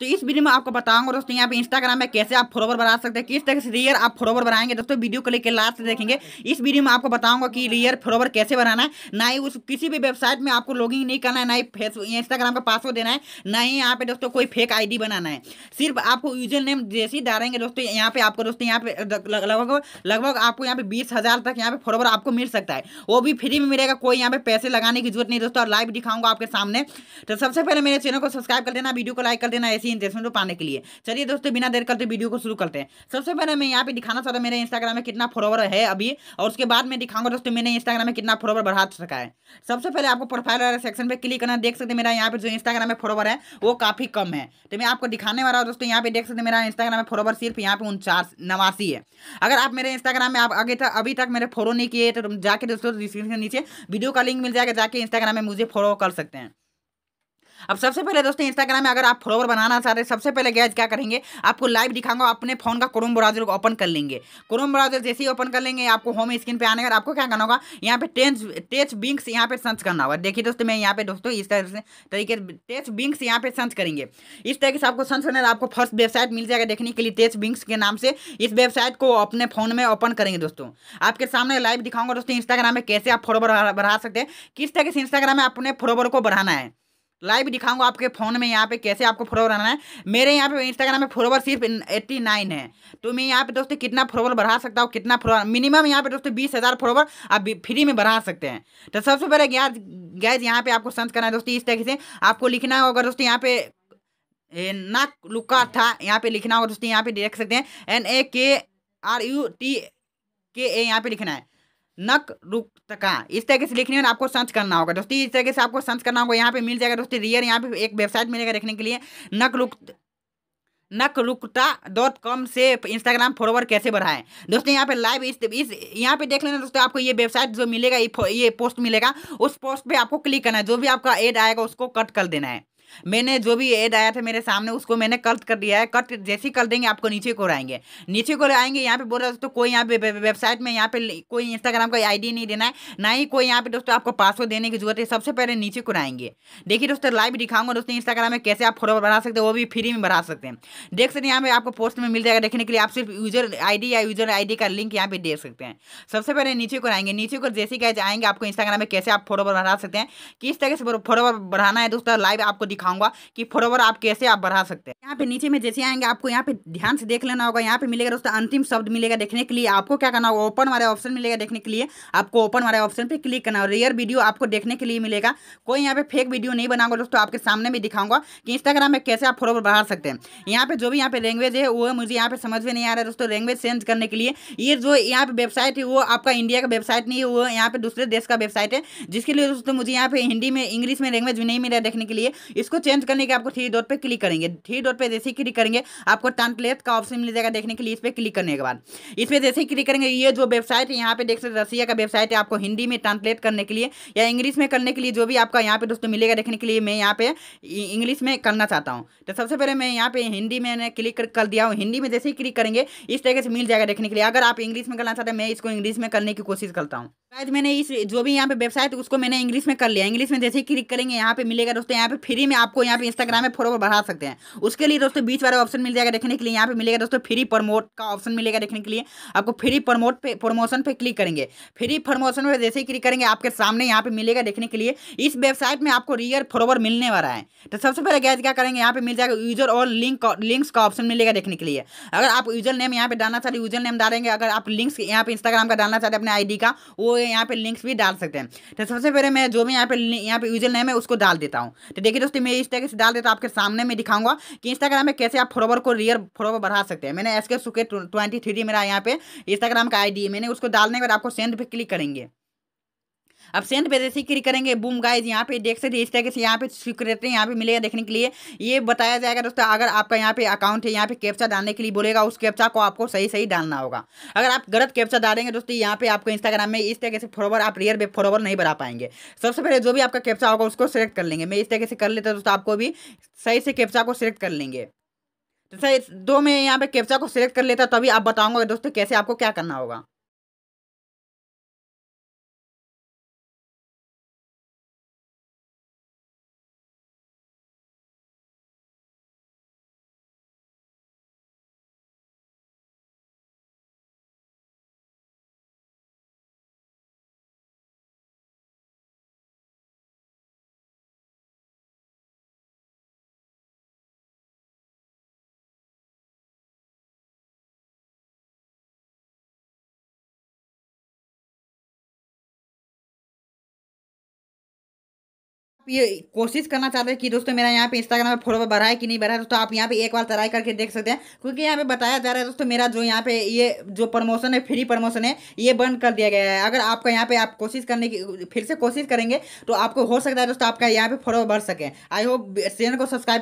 तो इस वीडियो में आपको बताऊंगा दोस्तों यहाँ पे इंस्टाग्राम में कैसे आप फॉलोवर बढ़ा सकते हैं किस तरह से रियर आप फॉलोवर बनाएंगे दोस्तों वीडियो को लेकर लास्ट देखेंगे इस वीडियो में आपको बताऊंगा कि रियर फॉलोवर कैसे बनाना है ना ही उस किसी भी वेबसाइट में आपको लॉगिंग नहीं करना है ना ही फेसबुक इंस्टाग्राम का पासवर्ड देना है ना ही यहाँ पे दोस्तों कोई फेक आई बनाना है सिर्फ आपको यूजर नेम जैसे ही डालेंगे दोस्तों यहाँ पे आपको दोस्तों यहाँ पे लगभग लगभग आपको यहाँ पे बीस तक यहाँ पे फॉलोवर आपको मिल सकता है वो भी फ्री में मिलेगा कोई यहाँ पे पैसे लगाने की जरूरत नहीं दोस्तों और लाइव दिखाऊंगा आपके सामने तो सबसे पहले मेरे चैनल को सब्सक्राइब कर देना वीडियो को लाइक कर देना ऐसी किसी ऐसी इंटरेस्टमेंट पाने के लिए चलिए दोस्तों बिना देर करते वीडियो को शुरू करते हैं सबसे पहले मैं यहाँ पे दिखाना चाहता हूँ मेरे इंस्टाग्राम में कितना फॉलोवर है अभी और उसके बाद मैं दिखाऊंगा दोस्तों मैंने इंस्टाग्राम में कितना फॉलोवर बढ़ा सका है सबसे पहले आपको प्रोफाइल वाला सेक्शन पर क्लिक करना देख सकते मेरा यहाँ पे जो इंस्टाग्राम में फॉलोवर है वो काफ़ी कम है तो मैं आपको दिखाने वाला हूँ दोस्तों यहाँ पे देख सकते मेरा इंस्टाग्राम में फॉलोवर सिर्फ यहाँ पे उनचास नवासी है अगर आप मेरे इंस्टाग्राम में आप आगे तक अभी तक मेरे फॉलो नहीं किए तो जाके दोस्तों डिस्क्रिप्शन नीचे वीडियो का लिंक मिल जाएगा जाके इंस्टाग्राम में मुझे फॉलो कर सकते हैं अब सबसे पहले दोस्तों इंस्टाग्राम में अगर आप फॉलोवर बनाना चाह रहे हैं सबसे पहले गैज क्या करेंगे आपको लाइव दिखाऊंगा अपने फोन का क्रोम ब्राउजर को ओपन कर लेंगे क्रोम ब्राउजर जैसे ही ओपन कर लेंगे आपको होम स्क्रीन पे आने का आपको क्या करना होगा यहाँ पे टेंस टेच बिंक्स यहाँ पे सर्च करना होगा देखिए दोस्तों मैं यहाँ पे दोस्तों इस तरह से तरीके टेच बिंक्स यहाँ पे सर्च करेंगे इस तरीके से आपको सर्च करना आपको फर्स्ट वेबसाइट मिल जाएगा देखने के लिए टेच बिंक्स के नाम से इस वेबसाइट को अपने फोन में ओपन करेंगे दोस्तों आपके सामने लाइव दिखाऊंगा दोस्तों इंस्टाग्राम में कैसे आप फॉलोवर बढ़ा सकते हैं किस तरीके से इंस्टाग्राम में अपने फॉलोवर को बढ़ाना है लाइव दिखाऊंगा आपके फ़ोन में यहाँ पे कैसे आपको फॉलोवर बनाना है मेरे यहाँ पे इंस्टाग्राम में फॉलोवर सिर्फ एट्टी नाइन है तो मैं यहाँ पे दोस्तों कितना फॉलोवर बढ़ा सकता हूँ कितना फॉलोवर मिनिमम यहाँ पे दोस्तों बीस हज़ार फॉलोवर आप फ्री में बढ़ा सकते हैं तो सबसे पहले यार गैस यहाँ पे आपको सर्च करना है दोस्तों इस तरीके से आपको लिखना होगा दोस्तों यहाँ पे ना लुका था यहाँ पे लिखना होगा दोस्तों यहाँ पे देख सकते हैं एन ए के आर यू टी के ए यहाँ पे लिखना है नक रुक्तका इस तरीके से लिखने में आपको सर्च करना होगा दोस्तों इस तरीके से आपको सर्च करना होगा यहाँ पे मिल जाएगा दोस्तों रियर यहाँ पे एक वेबसाइट मिलेगा देखने के लिए नक रुक नक रुकता डॉट कॉम से इंस्टाग्राम फॉलोवर कैसे बढ़ाएं दोस्तों यहाँ पे लाइव इस इस यहाँ पे देख लेना दोस्तों आपको ये वेबसाइट जो मिलेगा ये पोस्ट मिलेगा उस पोस्ट पे आपको क्लिक करना है जो भी आपका एड आएगा उसको कट कर देना है मैंने जो भी एड आया था मेरे सामने उसको मैंने कट कर दिया है कट जैसे कर देंगे आपको नीचे को आएंगे नीचे को आएंगे यहाँ पे बोल रहे दोस्तों कोई यहाँ पे वेबसाइट में यहाँ पे कोई इंस्टाग्राम का आईडी नहीं देना है ना ही कोई यहाँ पे दोस्तों आपको पासवर्ड देने की जरूरत है सबसे पहले नीचे को आएंगे देखिए दोस्तों लाइव दिखाऊंगा दोस्तों इंस्टाग्राम में कैसे आप फॉलोवर बढ़ा सकते हैं वो भी फ्री में बढ़ा सकते हैं देख सकते हैं यहाँ पे आपको पोस्ट में मिल जाएगा देखने के लिए आप सिर्फ यूजर आई या यूजर आई का लिंक यहाँ पे देख सकते हैं सबसे पहले नीचे को आएंगे नीचे को जैसे कैसे आएंगे आपको इंस्टाग्राम में कैसे आप फॉलोवर बढ़ा सकते हैं किस तरह से फॉलोवर बढ़ाना है दोस्तों लाइव आपको दिखाऊंगा कि फॉलोवर आप कैसे आप बढ़ा सकते हैं यहाँ पे नीचे में जैसे आएंगे आपको यहाँ पे ध्यान से देख लेना होगा यहाँ पे मिलेगा दोस्तों अंतिम शब्द मिलेगा देखने के लिए आपको क्या करना होगा ओपन वाले ऑप्शन मिलेगा देखने के लिए आपको ओपन वाले ऑप्शन पर क्लिक करना होगा रेयर वीडियो आपको देखने के लिए मिलेगा कोई यहाँ पे फेक वीडियो नहीं बनाऊंगा दोस्तों आपके सामने भी दिखाऊंगा कि इंस्टाग्राम में कैसे आप फॉलोवर बढ़ा सकते हैं यहाँ पे जो भी यहाँ पे लैंग्वेज है वो मुझे यहाँ पे समझ में नहीं आ रहा है दोस्तों लैंग्वेज चेंज करने के लिए ये जो यहाँ पे वेबसाइट है वो आपका इंडिया का वेबसाइट नहीं है वो यहाँ पे दूसरे देश का वेबसाइट है जिसके लिए दोस्तों मुझे यहाँ पे हिंदी में इंग्लिश में लैंग्वेज नहीं मिला देखने के लिए इस इसको चेंज करने के आपको थ्री डॉट पर क्लिक करेंगे थ्री डॉट पर जैसे ही क्लिक करेंगे आपको ट्रांसलेट का ऑप्शन मिल जाएगा देखने के लिए इस पर क्लिक करने के बाद इस पर जैसे ही क्लिक करेंगे ये जो वेबसाइट है यहाँ पे देख सकते रसिया का वेबसाइट है आपको हिंदी में ट्रांसलेट करने के लिए या इंग्लिश में करने के लिए जो भी आपका यहाँ पे दोस्तों मिलेगा देखने के लिए मैं यहाँ पे इंग्लिश में करना चाहता हूँ तो सबसे पहले मैं यहाँ पे हिंदी में क्लिक कर दिया हूँ हिंदी में जैसे ही क्लिक करेंगे इस तरीके से मिल जाएगा देखने के लिए अगर आप इंग्लिश में करना चाहते हैं मैं इसको इंग्लिश में करने की कोशिश करता हूँ गाइज मैंने इस जो भी यहाँ पे वेबसाइट तो उसको मैंने इंग्लिश में कर लिया इंग्लिश में जैसे ही क्लिक करेंगे यहाँ पे मिलेगा दोस्तों यहाँ पे फ्री में आपको यहाँ पे इंस्टाग्राम में फॉलोवर बढ़ा सकते हैं उसके लिए दोस्तों बीच वाला ऑप्शन मिल जाएगा देखने के लिए यहाँ पे मिलेगा दोस्तों फ्री प्रमोट का ऑप्शन मिलेगा देखने के लिए आपको फ्री प्रमोट पे प्रमोशन पे क्लिक करेंगे फ्री प्रमोशन पर जैसे ही क्लिक करेंगे आपके सामने यहाँ पे मिलेगा देखने के लिए इस वेबसाइट में आपको रियल फॉलोवर मिलने वाला है तो सबसे पहले गैस क्या करेंगे यहाँ पे मिल जाएगा यूजर और लिंक लिंक्स का ऑप्शन मिलेगा देखने के लिए अगर आप यूजर नेम यहाँ पे डालना चाहते यूजर नेम डालेंगे अगर आप लिंक्स यहाँ पे इंस्टाग्राम का डालना चाहते अपने आई का वो यहाँ पे लिंक्स भी डाल सकते हैं तो सबसे पहले मैं जो भी यहाँ पे यहाँ पे यूजर नेम है उसको डाल देता हूँ तो देखिए दोस्तों मैं इस तरह से डाल देता हूँ आपके सामने मैं दिखाऊंगा कि इंस्टाग्राम में कैसे आप फॉलोवर को रियल फॉलोवर बढ़ा सकते हैं मैंने एस के सुके ट्वेंटी मेरा यहाँ पे इंस्टाग्राम का आई मैंने उसको डालने के बाद आपको सेंड पर क्लिक करेंगे अब सेंट पे जैसे क्लिक करेंगे बूम गाइज यहाँ पे देख सकते इस तरीके से यहाँ पे स्वीकृति यहाँ पे मिलेगा देखने के लिए ये बताया जाएगा दोस्तों अगर आपका यहाँ पे अकाउंट है यहाँ पे कैप्चा डालने के लिए बोलेगा उस कैप्चा को आपको सही सही डालना होगा अगर आप गलत कैप्चा डालेंगे दोस्तों यहाँ पे आपको इंस्टाग्राम में इस तरीके से फॉलोवर आप रियर फॉलोवर नहीं बना पाएंगे सबसे पहले जो भी आपका कैप्चा होगा उसको सेलेक्ट कर लेंगे मैं इस तरीके से कर लेता दोस्तों आपको भी सही से कैप्चा को सिलेक्ट कर लेंगे तो सर दो मैं यहाँ पे कैप्चा को सिलेक्ट कर लेता तभी आप बताऊंगा दोस्तों कैसे आपको क्या करना होगा ये कोशिश करना चाहते हैं कि दोस्तों मेरा यहाँ पे इंस्टाग्राम पे फॉलोवर बढ़ा है कि नहीं बढ़ा है दोस्तों आप यहाँ पे एक बार ट्राई करके देख सकते हैं क्योंकि यहाँ पे बताया जा रहा है दोस्तों मेरा जो यहाँ पे ये जो प्रमोशन है फ्री प्रमोशन है ये बंद कर दिया गया है अगर आपका यहाँ पे आप कोशिश करने की फिर से कोशिश करेंगे तो आपको हो सकता है दोस्तों आपका यहाँ पे फॉलोवर बढ़ सके आई होप चैनल को सब्सक्राइब